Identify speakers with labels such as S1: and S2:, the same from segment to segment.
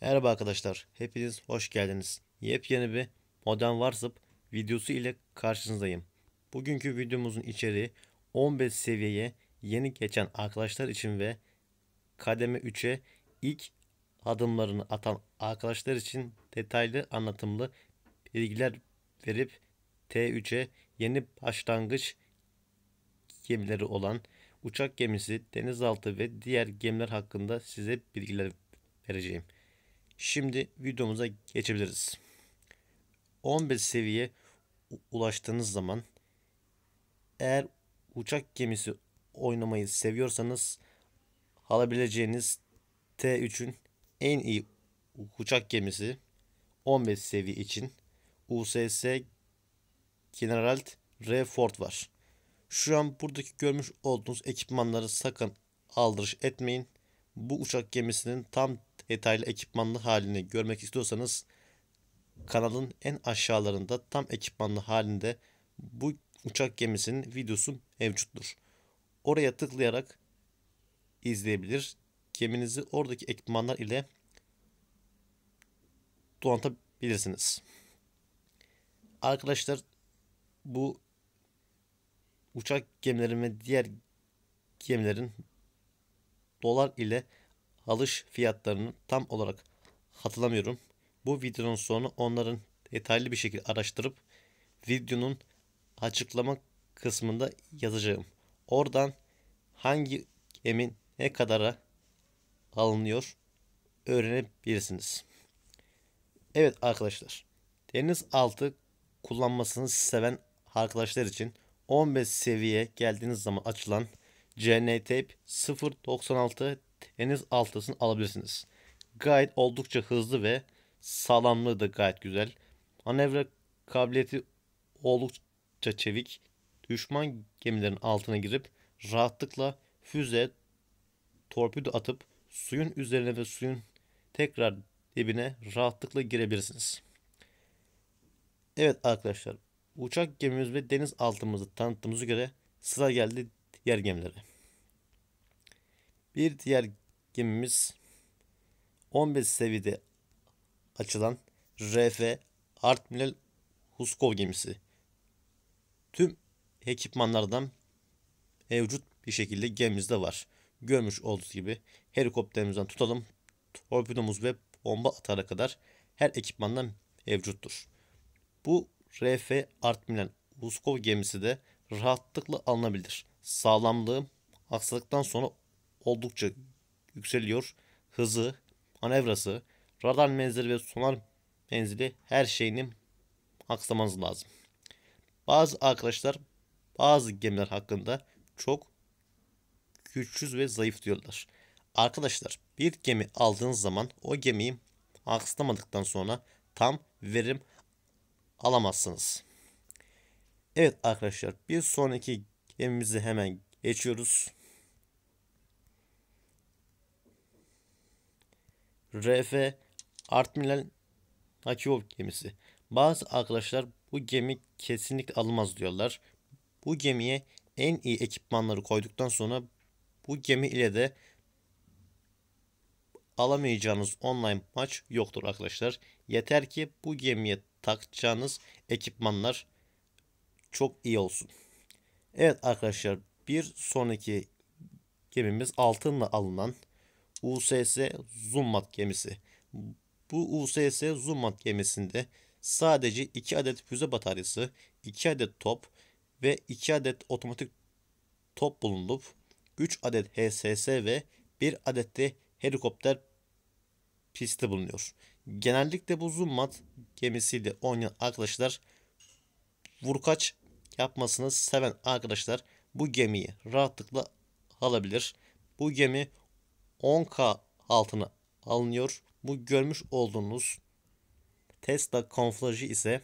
S1: Merhaba arkadaşlar, hepiniz hoş geldiniz. Yepyeni bir Modern WhatsApp videosu ile karşınızdayım. Bugünkü videomuzun içeriği 15 seviyeye yeni geçen arkadaşlar için ve kademe 3'e ilk adımlarını atan arkadaşlar için detaylı anlatımlı bilgiler verip T3'e yeni başlangıç gemileri olan uçak gemisi, denizaltı ve diğer gemiler hakkında size bilgiler vereceğim. Şimdi videomuza geçebiliriz. 15 seviye ulaştığınız zaman eğer uçak gemisi oynamayı seviyorsanız alabileceğiniz T3'ün en iyi uçak gemisi 15 seviye için USS General R. Ford var. Şu an buradaki görmüş olduğunuz ekipmanları sakın aldırış etmeyin. Bu uçak gemisinin tam detaylı ekipmanlı halini görmek istiyorsanız kanalın en aşağılarında tam ekipmanlı halinde bu uçak gemisinin videosu mevcuttur. Oraya tıklayarak izleyebilir. Geminizi oradaki ekipmanlar ile donatabilirsiniz arkadaşlar bu uçak gemilerin ve diğer gemilerin dolar ile alış fiyatlarını tam olarak hatırlamıyorum. Bu videonun sonu onların detaylı bir şekilde araştırıp videonun açıklama kısmında yazacağım. Oradan hangi emin ne kadara alınıyor öğrenebilirsiniz. Evet arkadaşlar denizaltı kullanmasını seven arkadaşlar için 15 seviye geldiğiniz zaman açılan CN Tape 096 deniz altısını alabilirsiniz. Gayet oldukça hızlı ve sağlamlığı da gayet güzel. Manevra kabiliyeti oldukça çevik. Düşman gemilerin altına girip rahatlıkla füze, torpido atıp suyun üzerine ve suyun tekrar dibine rahatlıkla girebilirsiniz. Evet arkadaşlar uçak gemimiz ve deniz altımızı tanıttığımıza göre sıra geldi diğer gemilere. Bir diğer gemimiz 15 seviyede açılan RF Artmilel Huskov gemisi. Tüm ekipmanlardan mevcut bir şekilde gemimizde var. Görmüş olduğunuz gibi helikopterimizden tutalım torpidomuz ve bomba atara kadar her ekipmandan mevcuttur. Bu RF Artmilen Uskov gemisi de rahatlıkla alınabilir. Sağlamlığı aksadıktan sonra oldukça yükseliyor. Hızı, manevrası, radar menzili ve sonar menzili her şeyini aksamanız lazım. Bazı arkadaşlar bazı gemiler hakkında çok güçsüz ve zayıf diyorlar. Arkadaşlar bir gemi aldığınız zaman o gemiyi akslamadıktan sonra tam verim alamazsınız. Evet arkadaşlar bir sonraki gemimizi hemen geçiyoruz. RF Artmilal Akivov gemisi. Bazı arkadaşlar bu gemi kesinlikle alınmaz diyorlar. Bu gemiye en iyi ekipmanları koyduktan sonra bu gemi ile de alamayacağınız online maç yoktur arkadaşlar. Yeter ki bu gemiye takacağınız ekipmanlar çok iyi olsun. Evet arkadaşlar bir sonraki gemimiz altınla alınan USS Zummat gemisi. Bu USS Zummat gemisinde sadece 2 adet füze bataryası, 2 adet top ve 2 adet otomatik top bulunup 3 adet HSS ve 1 adet de helikopter pisti bulunuyor. Genellikle bu zummat gemisiyle oynayan arkadaşlar vurkaç yapmasını seven arkadaşlar bu gemiyi rahatlıkla alabilir. Bu gemi 10K altına alınıyor. Bu görmüş olduğunuz Tesla konflajı ise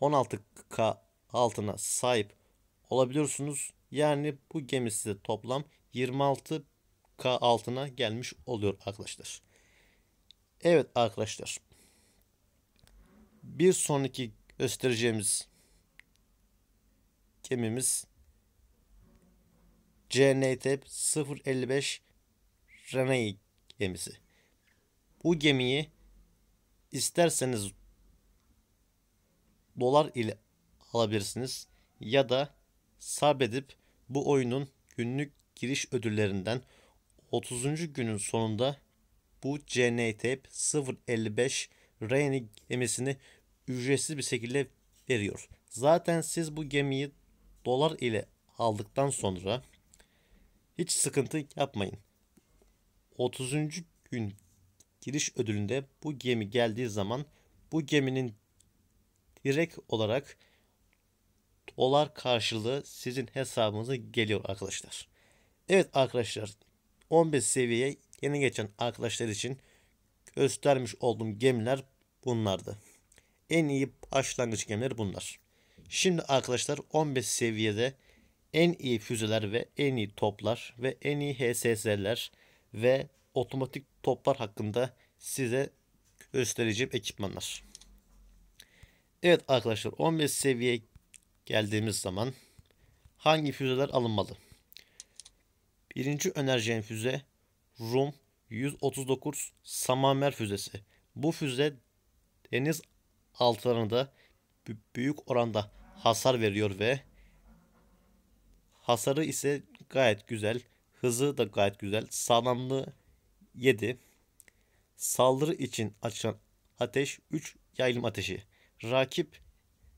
S1: 16K altına sahip olabiliyorsunuz. Yani bu gemi size toplam 26K altına gelmiş oluyor arkadaşlar. Evet arkadaşlar. Bir sonraki göstereceğimiz gemimiz CNT 055 Renai gemisi. Bu gemiyi isterseniz dolar ile alabilirsiniz ya da sabredip bu oyunun günlük giriş ödüllerinden 30. günün sonunda bu CNTEP 055 Reni gemisini ücretsiz bir şekilde veriyor. Zaten siz bu gemiyi dolar ile aldıktan sonra hiç sıkıntı yapmayın. 30. gün giriş ödülünde bu gemi geldiği zaman bu geminin direkt olarak dolar karşılığı sizin hesabınıza geliyor arkadaşlar. Evet arkadaşlar 15 seviyeye Yeni geçen arkadaşlar için göstermiş olduğum gemiler bunlardı. En iyi başlangıç gemileri bunlar. Şimdi arkadaşlar 15 seviyede en iyi füzeler ve en iyi toplar ve en iyi HSS'ler ve otomatik toplar hakkında size göstereceğim ekipmanlar. Evet arkadaşlar 15 seviye geldiğimiz zaman hangi füzeler alınmalı? Birinci önereceğim füze Rum 139 Samamer füzesi. Bu füze deniz altlarında büyük oranda hasar veriyor ve hasarı ise gayet güzel. Hızı da gayet güzel. Sağlamlığı 7. Saldırı için açılan ateş 3 yaylım ateşi. Rakip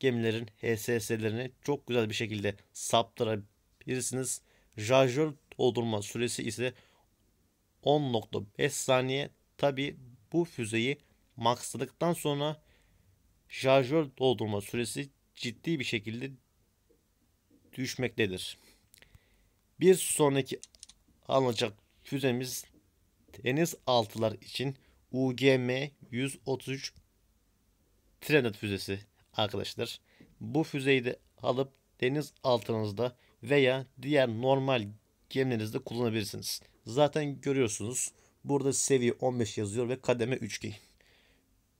S1: gemilerin HSS'lerini çok güzel bir şekilde saptırabilirsiniz. Şarjör doldurma süresi ise 10.5 saniye. Tabi bu füzeyi maksadıktan sonra şarjör doldurma süresi ciddi bir şekilde düşmektedir. Bir sonraki alınacak füzemiz denizaltılar için UGM 133 Trenet füzesi arkadaşlar. Bu füzeyi de alıp deniz altınızda veya diğer normal gemininizde kullanabilirsiniz. Zaten görüyorsunuz burada seviye 15 yazıyor ve kademe 3 ki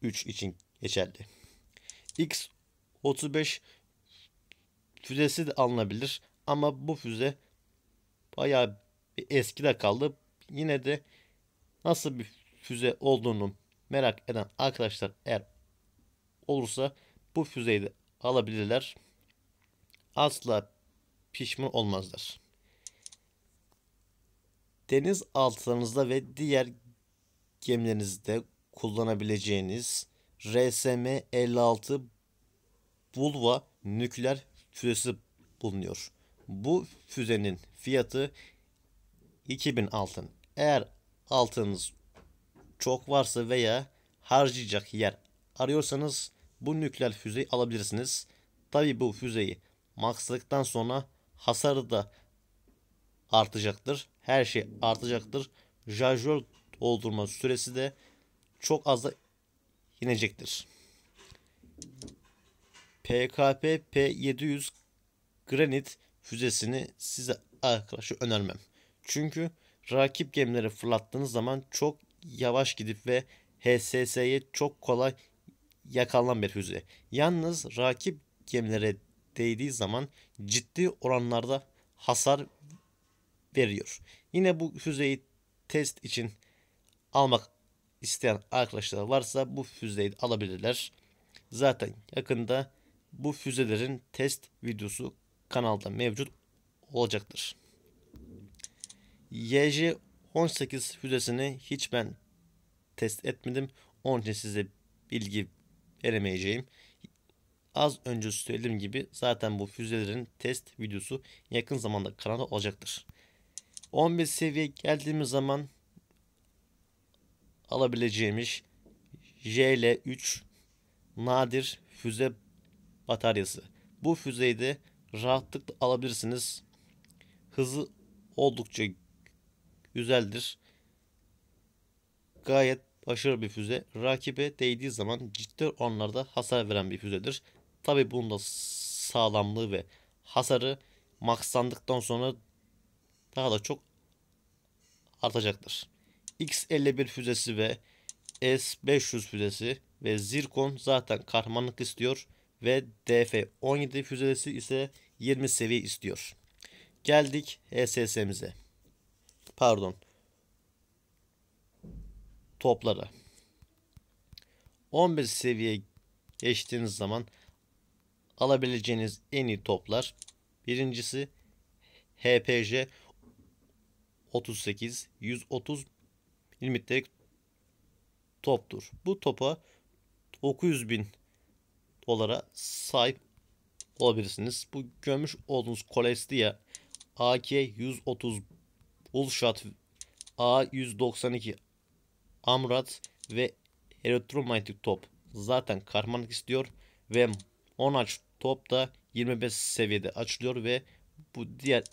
S1: 3 için geçerli. X-35 füzesi de alınabilir ama bu füze bayağı eskide kaldı. Yine de nasıl bir füze olduğunu merak eden arkadaşlar eğer olursa bu füzeyi de alabilirler. Asla pişman olmazlar deniz altınızda ve diğer gemilerinizde kullanabileceğiniz RSM 56 Bulva nükleer füzesi bulunuyor. Bu füzenin fiyatı 2000 altın. Eğer altınız çok varsa veya harcayacak yer arıyorsanız bu nükleer füzeyi alabilirsiniz. Tabi bu füzeyi maxladıktan sonra hasarı da artacaktır. Her şey artacaktır. Jajör doldurma süresi de çok az da inecektir. PKP P700 Granit füzesini size arkadaşlar önermem. Çünkü rakip gemileri fırlattığınız zaman çok yavaş gidip ve HSS'ye çok kolay yakalanan bir füze. Yalnız rakip gemilere değdiği zaman ciddi oranlarda hasar veriyor. Yine bu füzeyi test için almak isteyen arkadaşlar varsa bu füzeyi alabilirler. Zaten yakında bu füzelerin test videosu kanalda mevcut olacaktır. YJ-18 füzesini hiç ben test etmedim. Onun için size bilgi veremeyeceğim. Az önce söylediğim gibi zaten bu füzelerin test videosu yakın zamanda kanalda olacaktır. 11 seviye geldiğimiz zaman alabileceğimiz JL3 nadir füze bataryası. Bu füzeyi de rahatlıkla alabilirsiniz. Hızı oldukça güzeldir. Gayet başarılı bir füze. Rakibe değdiği zaman ciddi onlarda hasar veren bir füzedir. Tabi bunun da sağlamlığı ve hasarı maksandıktan sonra daha da çok artacaktır. X-51 füzesi ve S-500 füzesi ve Zirkon zaten kahramanlık istiyor ve DF-17 füzesi ise 20 seviye istiyor. Geldik HSS'mize. Pardon. Toplara. 15 seviye geçtiğiniz zaman alabileceğiniz en iyi toplar. Birincisi HPJ 38, 130 milimetrelik toptur. Bu topa 900 bin dolara sahip olabilirsiniz. Bu görmüş olduğunuz Kolestia AK-130 Bullshot A-192 Amrat ve Electromantic top zaten karmanlık istiyor ve 10 aç top da 25 seviyede açılıyor ve bu diğer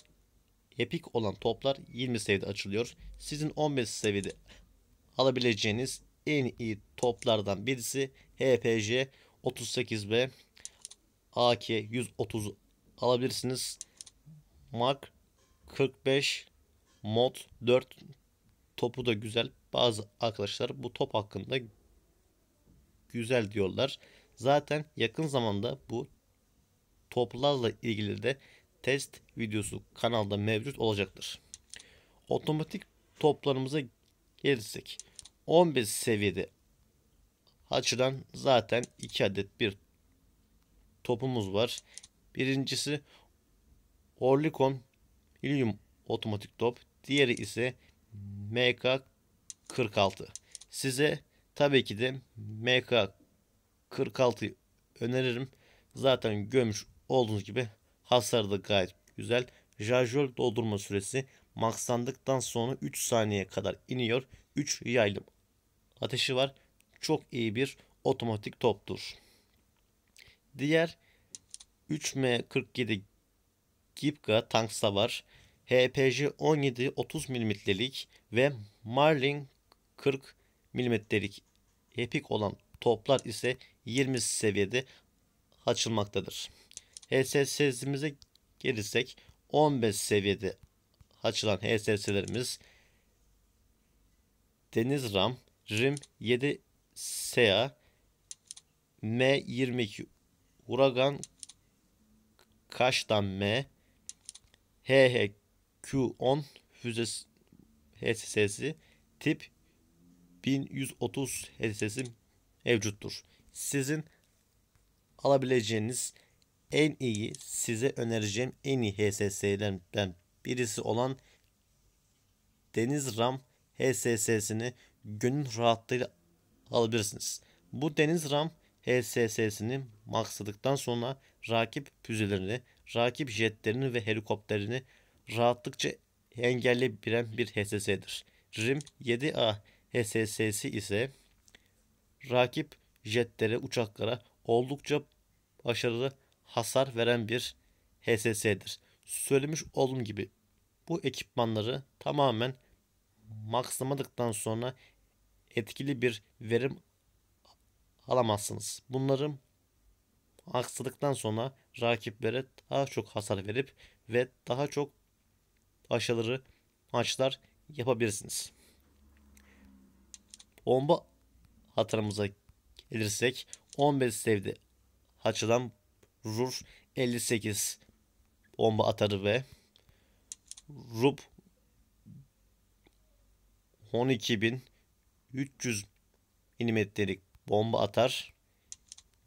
S1: epik olan toplar 20 seviyede açılıyor. Sizin 15 seviyede alabileceğiniz en iyi toplardan birisi HPG 38B AK 130 alabilirsiniz. Mark 45 mod 4 topu da güzel. Bazı arkadaşlar bu top hakkında güzel diyorlar. Zaten yakın zamanda bu toplarla ilgili de test videosu kanalda mevcut olacaktır. Otomatik toplarımıza gelirsek 15 seviyede açıdan zaten 2 adet bir topumuz var. Birincisi Orlikon İlyum otomatik top. Diğeri ise MK46. Size tabii ki de MK46'yı öneririm. Zaten görmüş olduğunuz gibi da gayet güzel. Jajol doldurma süresi maxlandıktan sonra 3 saniye kadar iniyor. 3 yaylım ateşi var. Çok iyi bir otomatik toptur. Diğer 3M47 Gipka tank savar. HPJ 17-30 mm'lik ve Marlin 40 mm'lik epik olan toplar ise 20 seviyede açılmaktadır. HS serimize gelirsek 15 seviyede açılan HSS'lerimiz Deniz Ram, Rim 7 Sea M22 Uragan Kaş'tan M, HHQ10 füze HSS'i tip 1130 HSS'i mevcuttur. Sizin alabileceğiniz en iyi size önereceğim en iyi HSS'lerden birisi olan Denizram HSS'sini gönül rahatlığıyla alabilirsiniz. Bu Denizram Ram HSS'sini maksadıktan sonra rakip füzelerini, rakip jetlerini ve helikopterini rahatlıkça engelleyebilen bir HSS'dir. RIM 7A HSS'si ise rakip jetlere, uçaklara oldukça başarılı hasar veren bir HSS'dir. Söylemiş olduğum gibi bu ekipmanları tamamen makslamadıktan sonra etkili bir verim alamazsınız. Bunların aksadıktan sonra rakiplere daha çok hasar verip ve daha çok aşıları maçlar yapabilirsiniz. Bomba hatırımıza gelirsek 15 sevdi açılan Rur 58 bomba atarı ve Rub 12300 milimetrelik bomba atar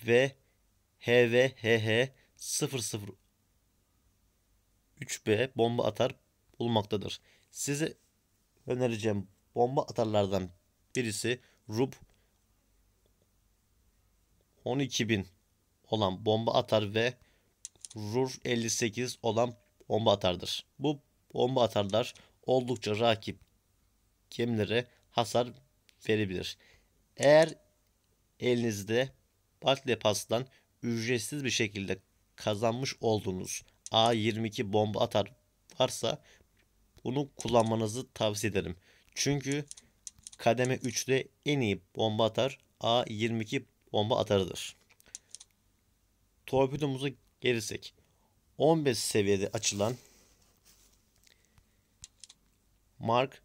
S1: ve HVHH 003B bomba atar bulmaktadır. Size önereceğim bomba atarlardan birisi Rub 12000 olan bomba atar ve Rur 58 olan bomba atardır. Bu bomba atarlar oldukça rakip gemilere hasar verebilir. Eğer elinizde Battle Pass'tan ücretsiz bir şekilde kazanmış olduğunuz A22 bomba atar varsa bunu kullanmanızı tavsiye ederim. Çünkü kademe 3'te en iyi bomba atar A22 bomba atarıdır torpidomuza gelirsek 15 seviyede açılan Mark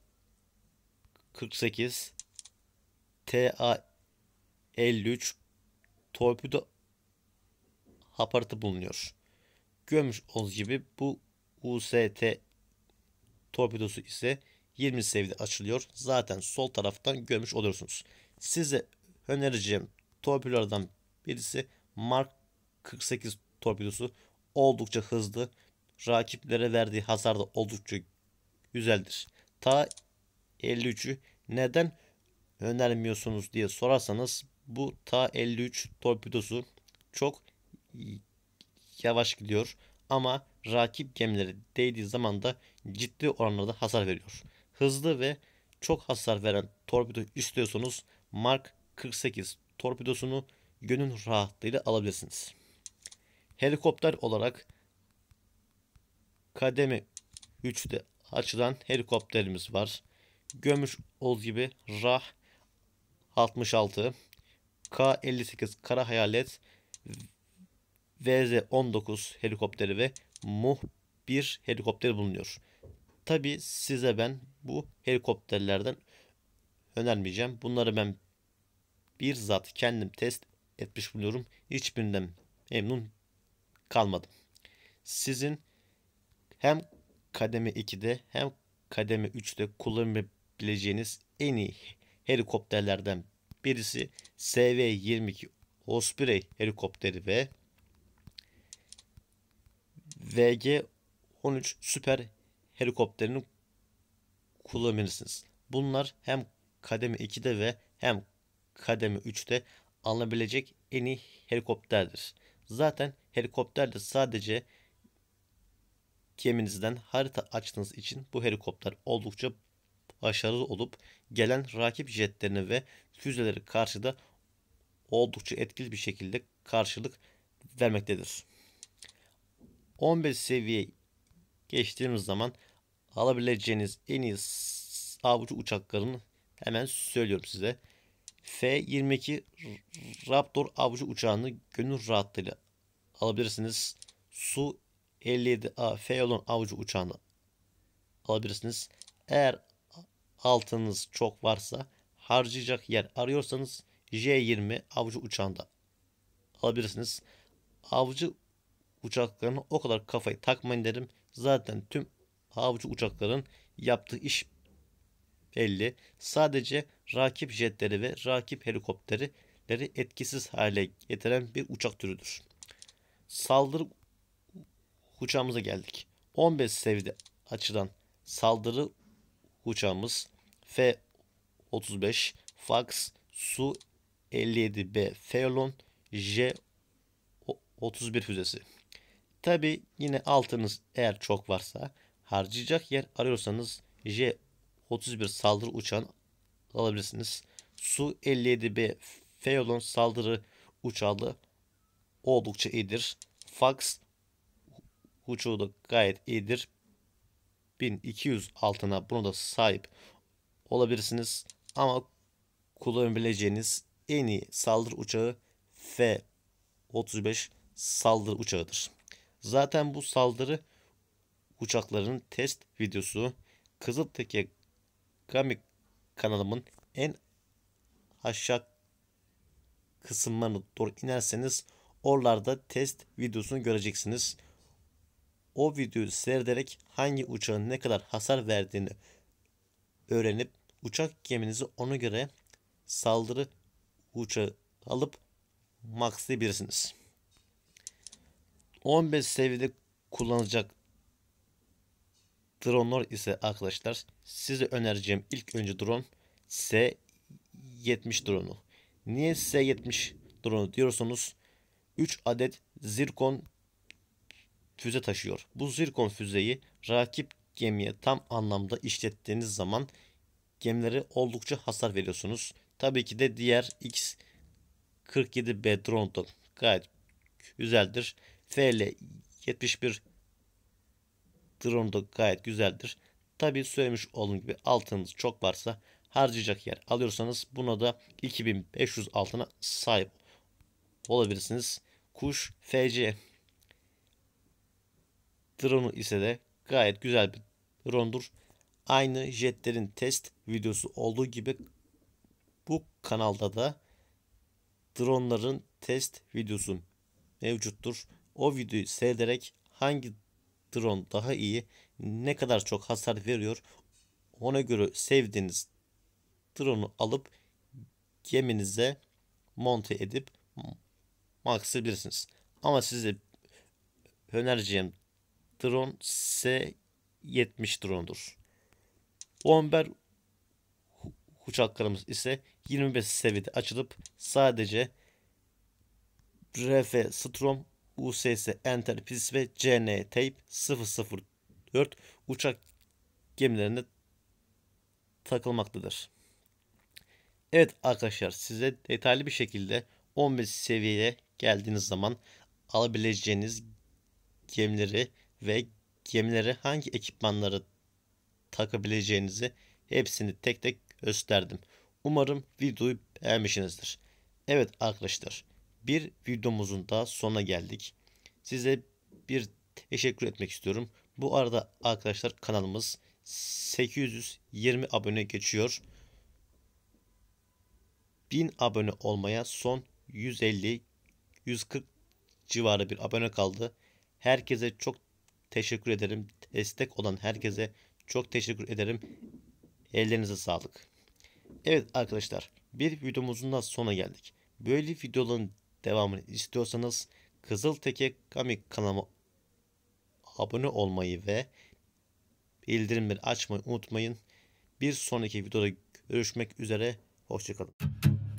S1: 48 TA 53 torpido aparatı bulunuyor. Görmüş olduğunuz gibi bu UST torpidosu ise 20 seviyede açılıyor. Zaten sol taraftan görmüş olursunuz. Size önereceğim torpidolardan birisi Mark 48 torpidosu oldukça hızlı. Rakiplere verdiği hasar da oldukça güzeldir. Ta 53'ü neden önermiyorsunuz diye sorarsanız bu ta 53 torpidosu çok yavaş gidiyor ama rakip gemilere değdiği zaman da ciddi oranlarda hasar veriyor. Hızlı ve çok hasar veren torpido istiyorsanız Mark 48 torpidosunu gönül rahatlığıyla alabilirsiniz helikopter olarak kademi 3'te açılan helikopterimiz var. Gömüş Oz gibi Rah 66, K-58 Kara Hayalet, VZ-19 helikopteri ve Muh-1 helikopteri bulunuyor. Tabi size ben bu helikopterlerden önermeyeceğim. Bunları ben bir zat kendim test etmiş bulunuyorum. Hiçbirinden memnun kalmadım. Sizin hem kademe 2'de hem kademe 3'te kullanabileceğiniz en iyi helikopterlerden birisi SV-22 Osprey helikopteri ve VG-13 süper helikopterini kullanabilirsiniz. Bunlar hem kademe 2'de ve hem kademe 3'te alınabilecek en iyi helikopterdir. Zaten helikopterle sadece geminizden harita açtığınız için bu helikopter oldukça başarılı olup gelen rakip jetlerini ve füzeleri karşıda oldukça etkili bir şekilde karşılık vermektedir. 15 seviye geçtiğimiz zaman alabileceğiniz en iyi avcı uçaklarını hemen söylüyorum size. F-22 Raptor avcı uçağını gönül rahatlığıyla alabilirsiniz. Su-57A F olan avcı uçağını alabilirsiniz. Eğer altınız çok varsa harcayacak yer arıyorsanız J-20 avcı uçağında alabilirsiniz. Avcı uçaklarına o kadar kafayı takmayın derim. Zaten tüm avcı uçakların yaptığı iş 50 sadece rakip jetleri ve rakip helikopterleri etkisiz hale getiren bir uçak türüdür. Saldırı uçağımıza geldik. 15 seviyede açılan saldırı uçağımız F-35 Fox Su 57B Feolon J-31 füzesi. Tabi yine altınız eğer çok varsa harcayacak yer arıyorsanız J 31 saldırı uçağını alabilirsiniz. Su-57B Feolon saldırı uçağı da oldukça iyidir. Fax uçağı da gayet iyidir. 1200 altına bunu da sahip olabilirsiniz. Ama kullanabileceğiniz en iyi saldırı uçağı F-35 saldırı uçağıdır. Zaten bu saldırı uçaklarının test videosu kızıltepe Grammy kanalımın en aşağı kısımlarına doğru inerseniz oralarda test videosunu göreceksiniz. O videoyu seyrederek hangi uçağın ne kadar hasar verdiğini öğrenip uçak geminizi ona göre saldırı uçağı alıp maxlayabilirsiniz. 15 seviyede kullanacak. Dronlar ise arkadaşlar size önereceğim ilk önce drone S70 drone'u. Niye S70 drone'u diyorsunuz? 3 adet zirkon füze taşıyor. Bu zirkon füzeyi rakip gemiye tam anlamda işlettiğiniz zaman gemilere oldukça hasar veriyorsunuz. Tabii ki de diğer X47B drone'dan gayet güzeldir. FL71 Drone da gayet güzeldir. Tabi söylemiş olduğum gibi altınız çok varsa harcayacak yer alıyorsanız buna da 2500 altına sahip olabilirsiniz. Kuş FC drone'u ise de gayet güzel bir drone'dur. Aynı jetlerin test videosu olduğu gibi bu kanalda da dronların test videosu mevcuttur. O videoyu seyrederek hangi drone daha iyi ne kadar çok hasar veriyor ona göre sevdiğiniz drone'u alıp geminize monte edip maksabilirsiniz. Ama size önereceğim drone S70 drone'dur. Bomber uçaklarımız ise 25 seviyede açılıp sadece RF Strom USS Enterprise ve CN Tape 004 uçak gemilerinde takılmaktadır. Evet arkadaşlar size detaylı bir şekilde 15 seviyeye geldiğiniz zaman alabileceğiniz gemileri ve gemilere hangi ekipmanları takabileceğinizi hepsini tek tek gösterdim. Umarım videoyu beğenmişsinizdir. Evet arkadaşlar bir videomuzun da sonuna geldik. Size bir teşekkür etmek istiyorum. Bu arada arkadaşlar kanalımız 820 abone geçiyor. 1000 abone olmaya son 150-140 civarı bir abone kaldı. Herkese çok teşekkür ederim. Destek olan herkese çok teşekkür ederim. Ellerinize sağlık. Evet arkadaşlar bir videomuzun da sona geldik. Böyle videoların devamını istiyorsanız Kızılteke Gamik kanalıma abone olmayı ve bildirimleri açmayı unutmayın. Bir sonraki videoda görüşmek üzere. Hoşçakalın.